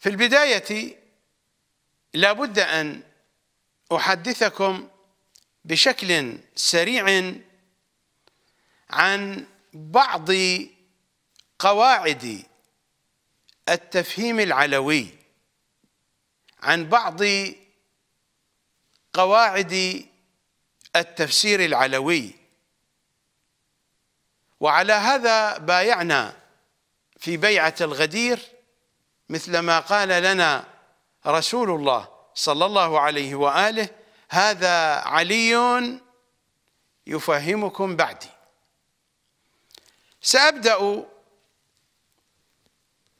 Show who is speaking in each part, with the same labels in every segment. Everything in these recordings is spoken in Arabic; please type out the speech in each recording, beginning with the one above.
Speaker 1: في البداية لابد أن أحدثكم بشكل سريع عن بعض قواعد التفهيم العلوي عن بعض قواعد التفسير العلوي وعلى هذا بايعنا في بيعة الغدير مثل ما قال لنا رسول الله صلى الله عليه واله هذا علي يفهمكم بعدي سابدا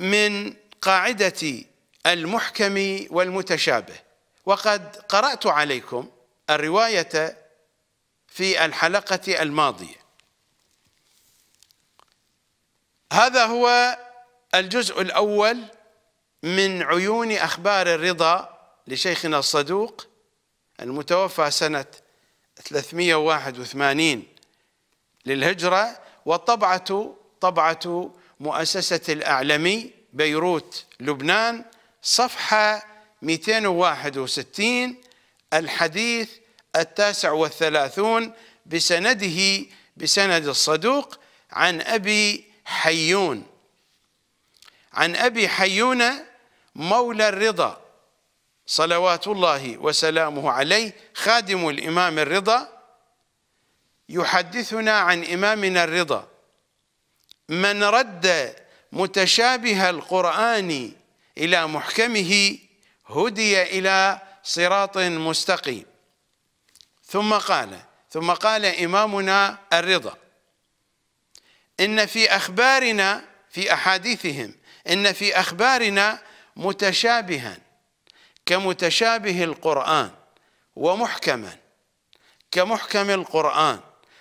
Speaker 1: من قاعده المحكم والمتشابه وقد قرات عليكم الروايه في الحلقه الماضيه هذا هو الجزء الاول من عيون أخبار الرضا لشيخنا الصدوق المتوفى سنة 381 للهجرة والطبعة طبعة مؤسسة الأعلمي بيروت لبنان صفحة 261 الحديث التاسع والثلاثون بسنده بسند الصدوق عن أبي حيون عن أبي حيونة مولى الرضا صلوات الله وسلامه عليه خادم الإمام الرضا يحدثنا عن إمامنا الرضا من رد متشابه القرآن إلى محكمه هدي إلى صراط مستقيم ثم قال ثم قال إمامنا الرضا إن في أخبارنا في أحاديثهم إن في أخبارنا متشابها كمتشابه القرآن ومحكما كمحكم القرآن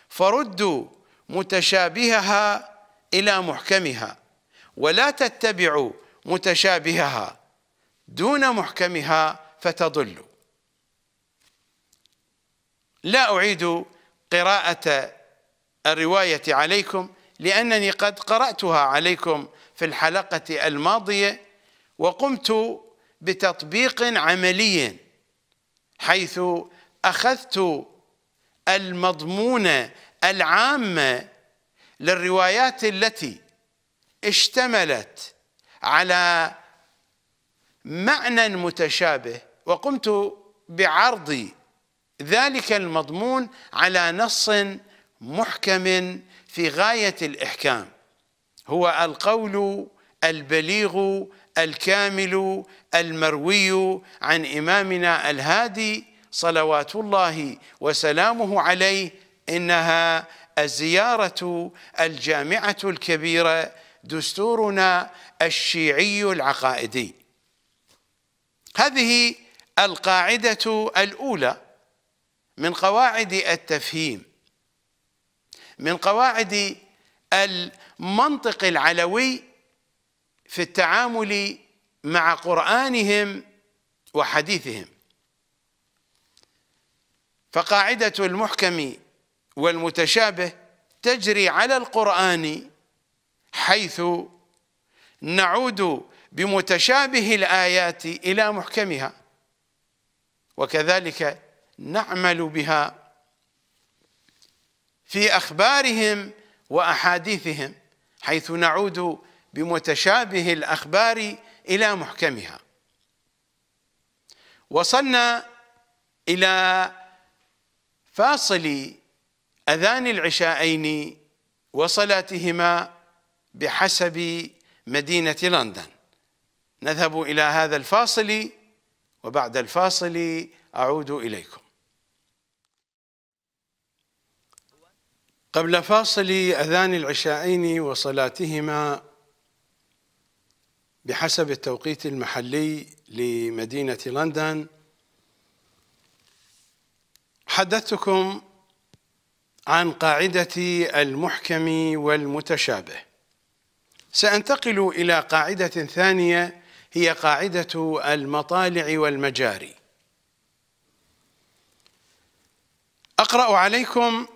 Speaker 1: فردوا متشابهها إلى محكمها ولا تتبعوا متشابهها دون محكمها فتضلوا لا أعيد قراءة الرواية عليكم لأنني قد قرأتها عليكم في الحلقة الماضية وقمت بتطبيق عملي حيث اخذت المضمون العام للروايات التي اشتملت على معنى متشابه وقمت بعرض ذلك المضمون على نص محكم في غايه الاحكام هو القول البليغ الكامل المروي عن إمامنا الهادي صلوات الله وسلامه عليه إنها الزيارة الجامعة الكبيرة دستورنا الشيعي العقائدي هذه القاعدة الأولى من قواعد التفهيم من قواعد المنطق العلوي في التعامل مع قرآنهم وحديثهم فقاعدة المحكم والمتشابه تجري على القرآن حيث نعود بمتشابه الآيات إلى محكمها وكذلك نعمل بها في أخبارهم وأحاديثهم حيث نعود بمتشابه الأخبار إلى محكمها وصلنا إلى فاصل أذان العشاءين وصلاتهما بحسب مدينة لندن نذهب إلى هذا الفاصل وبعد الفاصل أعود إليكم قبل فاصل أذان العشاءين وصلاتهما بحسب التوقيت المحلي لمدينة لندن حدثتكم عن قاعدة المحكم والمتشابه سأنتقل إلى قاعدة ثانية هي قاعدة المطالع والمجاري أقرأ عليكم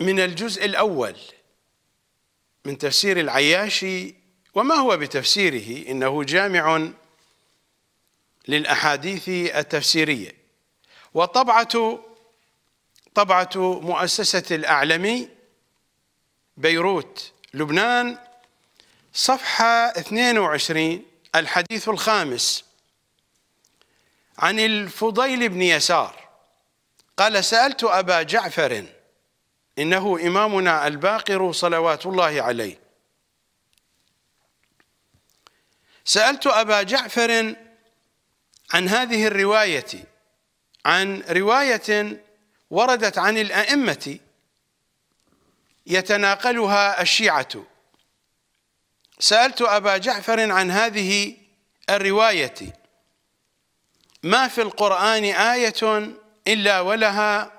Speaker 1: من الجزء الأول من تفسير العياشي وما هو بتفسيره إنه جامع للأحاديث التفسيرية وطبعة طبعة مؤسسة الأعلمي بيروت لبنان صفحة 22 الحديث الخامس عن الفضيل بن يسار قال سألت أبا جعفر إنه إمامنا الباقر صلوات الله عليه سألت أبا جعفر عن هذه الرواية عن رواية وردت عن الأئمة يتناقلها الشيعة سألت أبا جعفر عن هذه الرواية ما في القرآن آية إلا ولها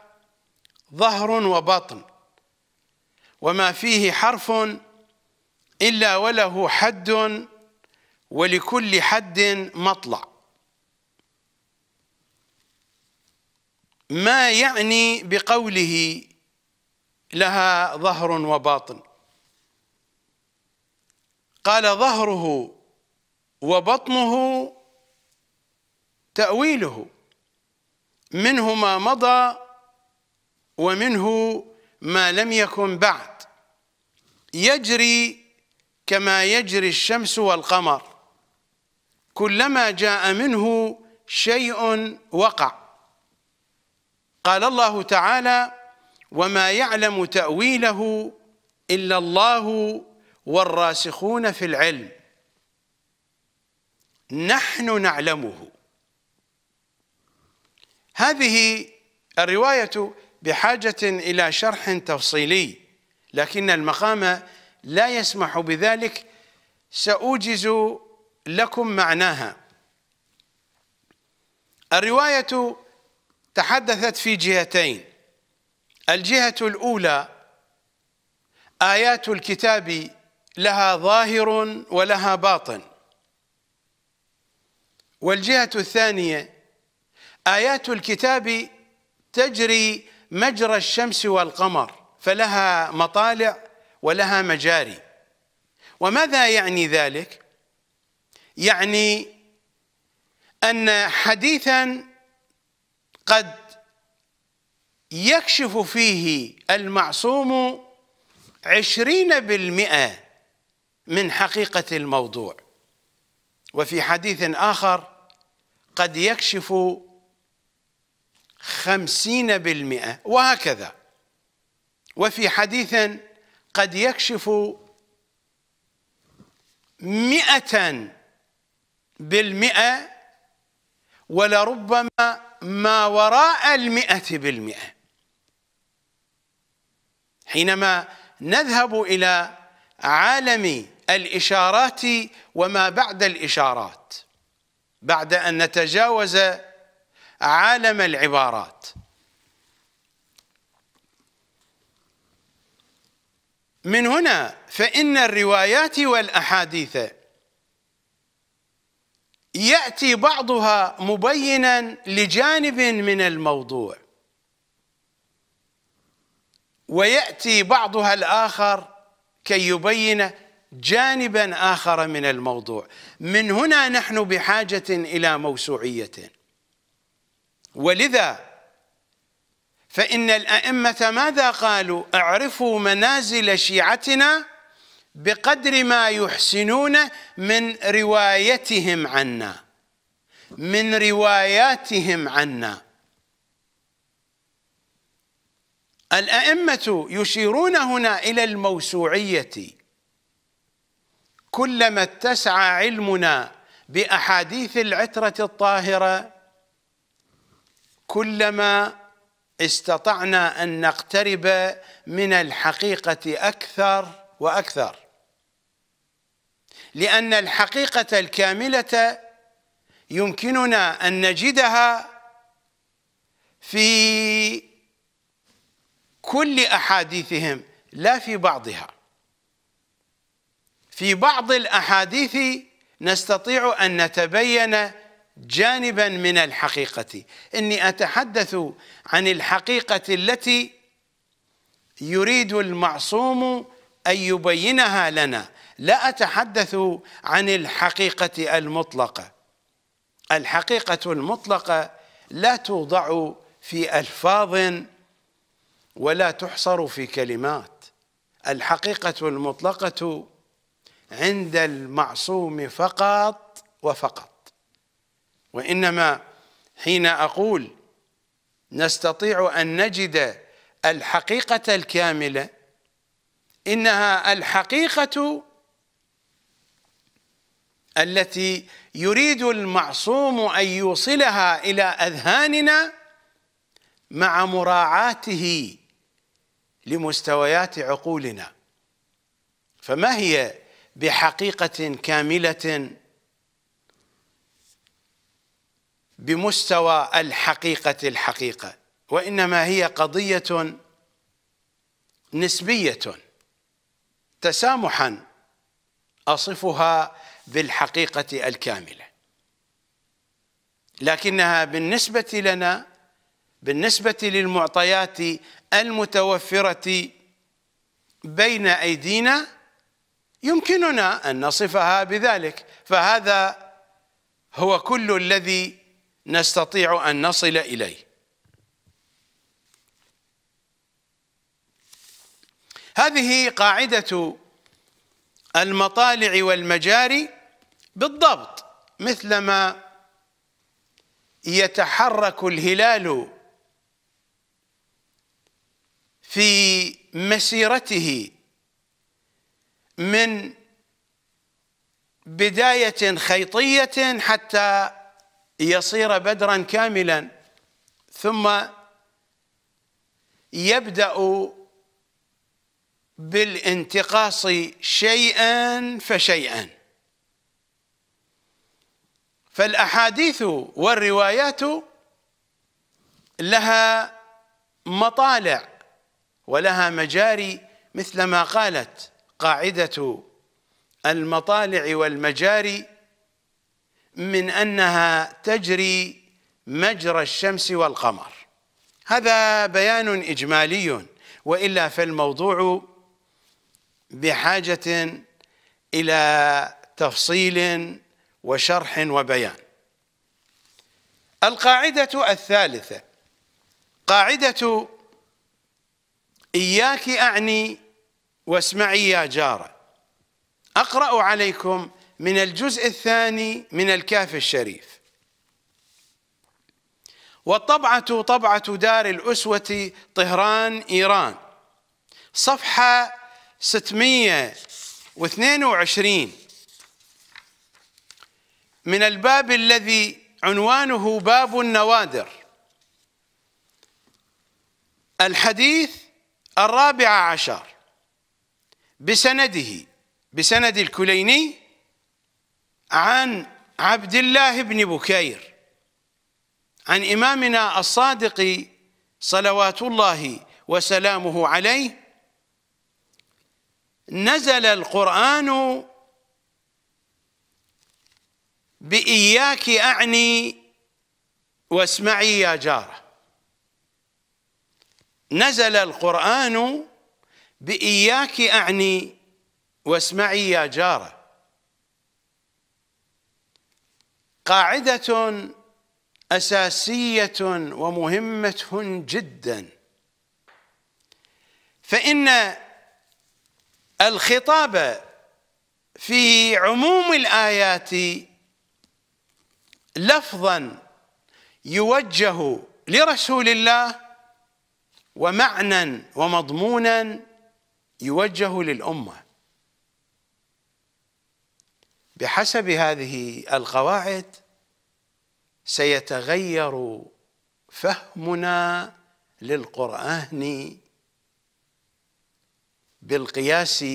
Speaker 1: ظهر وبطن وما فيه حرف إلا وله حد ولكل حد مطلع ما يعني بقوله لها ظهر وباطن قال ظهره وبطنه تأويله منه ما مضى ومنه ما لم يكن بعد يجري كما يجري الشمس والقمر كلما جاء منه شيء وقع قال الله تعالى وما يعلم تأويله إلا الله والراسخون في العلم نحن نعلمه هذه الرواية بحاجة إلى شرح تفصيلي لكن المقام لا يسمح بذلك سأوجز لكم معناها الرواية تحدثت في جهتين الجهة الأولى آيات الكتاب لها ظاهر ولها باطن والجهة الثانية آيات الكتاب تجري مجرى الشمس والقمر فلها مطالع ولها مجاري وماذا يعني ذلك؟ يعني أن حديثا قد يكشف فيه المعصوم عشرين بالمئة من حقيقة الموضوع وفي حديث آخر قد يكشف خمسين بالمئة وهكذا وفي حديث قد يكشف مئة بالمئة ولربما ما وراء المئة بالمئة حينما نذهب إلى عالم الإشارات وما بعد الإشارات بعد أن نتجاوز عالم العبارات من هنا فإن الروايات والأحاديث ياتي بعضها مبينا لجانب من الموضوع وياتي بعضها الاخر كي يبين جانبا اخر من الموضوع من هنا نحن بحاجه الى موسوعيه ولذا فان الائمه ماذا قالوا اعرفوا منازل شيعتنا بقدر ما يحسنون من روايتهم عنا من رواياتهم عنا الأئمة يشيرون هنا إلى الموسوعية كلما اتسع علمنا بأحاديث العترة الطاهرة كلما استطعنا أن نقترب من الحقيقة أكثر وأكثر لأن الحقيقة الكاملة يمكننا أن نجدها في كل أحاديثهم لا في بعضها في بعض الأحاديث نستطيع أن نتبين جانبا من الحقيقة إني أتحدث عن الحقيقة التي يريد المعصوم أن يبينها لنا لا أتحدث عن الحقيقة المطلقة الحقيقة المطلقة لا توضع في ألفاظ ولا تحصر في كلمات الحقيقة المطلقة عند المعصوم فقط وفقط وإنما حين أقول نستطيع أن نجد الحقيقة الكاملة إنها الحقيقة التي يريد المعصوم أن يوصلها إلى أذهاننا مع مراعاته لمستويات عقولنا فما هي بحقيقة كاملة بمستوى الحقيقة الحقيقة وإنما هي قضية نسبية تسامحا أصفها بالحقيقة الكاملة لكنها بالنسبة لنا بالنسبة للمعطيات المتوفرة بين أيدينا يمكننا أن نصفها بذلك فهذا هو كل الذي نستطيع أن نصل إليه هذه قاعدة المطالع والمجاري بالضبط مثلما يتحرك الهلال في مسيرته من بداية خيطية حتى يصير بدرا كاملا ثم يبدأ بالانتقاص شيئا فشيئا فالاحاديث والروايات لها مطالع ولها مجاري مثل ما قالت قاعده المطالع والمجاري من انها تجري مجرى الشمس والقمر هذا بيان اجمالي والا فالموضوع بحاجة إلى تفصيل وشرح وبيان القاعدة الثالثة قاعدة إياك أعني واسمعي يا جارة أقرأ عليكم من الجزء الثاني من الكهف الشريف والطبعة طبعة دار الأسوة طهران إيران صفحة 622 من الباب الذي عنوانه باب النوادر الحديث الرابع عشر بسنده بسند الكليني عن عبد الله بن بكير عن إمامنا الصادق صلوات الله وسلامه عليه نزل القرآن بإياك أعني واسمعي يا جارة نزل القرآن بإياك أعني واسمعي يا جارة قاعدة أساسية ومهمة جدا فإن الخطاب في عموم الآيات لفظا يوجه لرسول الله ومعنى ومضمونا يوجه للأمة بحسب هذه القواعد سيتغير فهمنا للقرآن بالقياس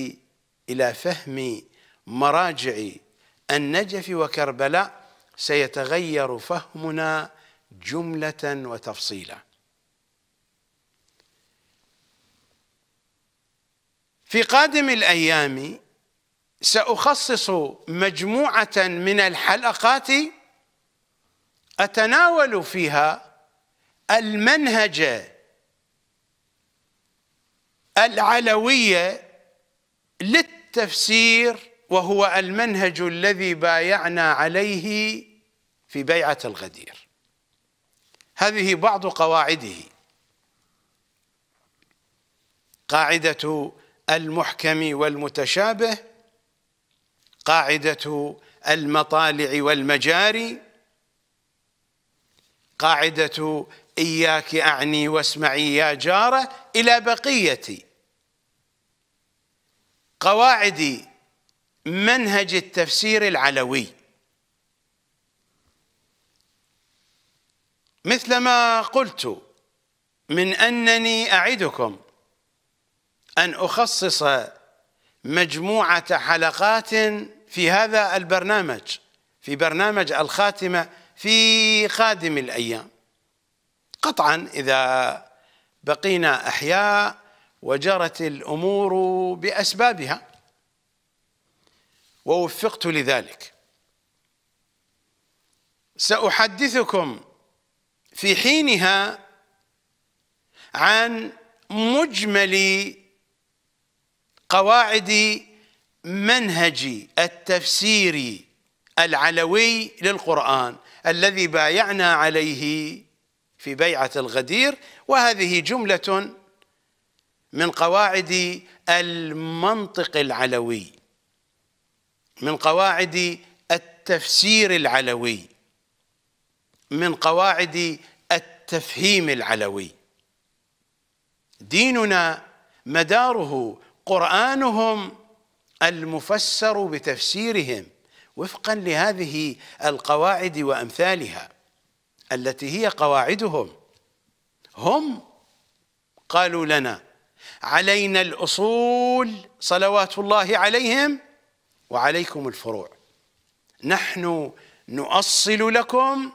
Speaker 1: إلى فهم مراجع النجف وكربلاء سيتغير فهمنا جملة وتفصيلا في قادم الأيام سأخصص مجموعة من الحلقات أتناول فيها المنهج العلوية للتفسير وهو المنهج الذي بايعنا عليه في بيعة الغدير هذه بعض قواعده قاعدة المحكم والمتشابه قاعدة المطالع والمجاري قاعدة إياك أعني واسمعي يا جارة إلى بقية قواعد منهج التفسير العلوي مثل ما قلت من أنني أعدكم أن أخصص مجموعة حلقات في هذا البرنامج في برنامج الخاتمة في خادم الأيام قطعا إذا بقينا أحياء وجرت الامور باسبابها ووفقت لذلك ساحدثكم في حينها عن مجمل قواعد منهج التفسير العلوي للقرآن الذي بايعنا عليه في بيعة الغدير وهذه جملة من قواعد المنطق العلوي من قواعد التفسير العلوي من قواعد التفهيم العلوي ديننا مداره قرآنهم المفسر بتفسيرهم وفقا لهذه القواعد وأمثالها التي هي قواعدهم هم قالوا لنا علينا الأصول صلوات الله عليهم وعليكم الفروع نحن نؤصل لكم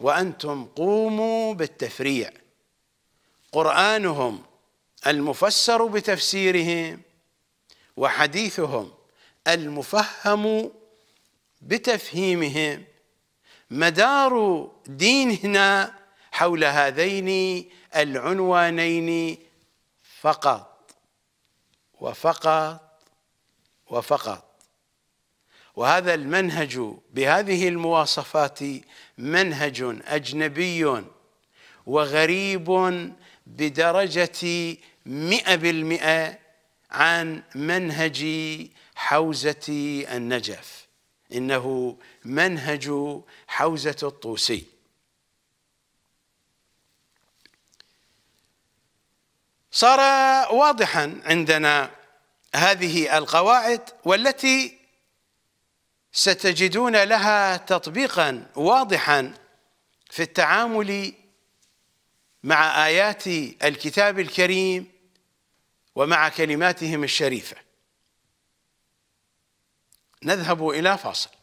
Speaker 1: وأنتم قوموا بالتفريع قرآنهم المفسر بتفسيرهم وحديثهم المفهم بتفهيمهم مدار ديننا حول هذين العنوانين فقط وفقط وفقط وهذا المنهج بهذه المواصفات منهج أجنبي وغريب بدرجة مئة بالمئة عن منهج حوزة النجف إنه منهج حوزة الطوسي صار واضحا عندنا هذه القواعد والتي ستجدون لها تطبيقا واضحا في التعامل مع آيات الكتاب الكريم ومع كلماتهم الشريفة نذهب إلى فاصل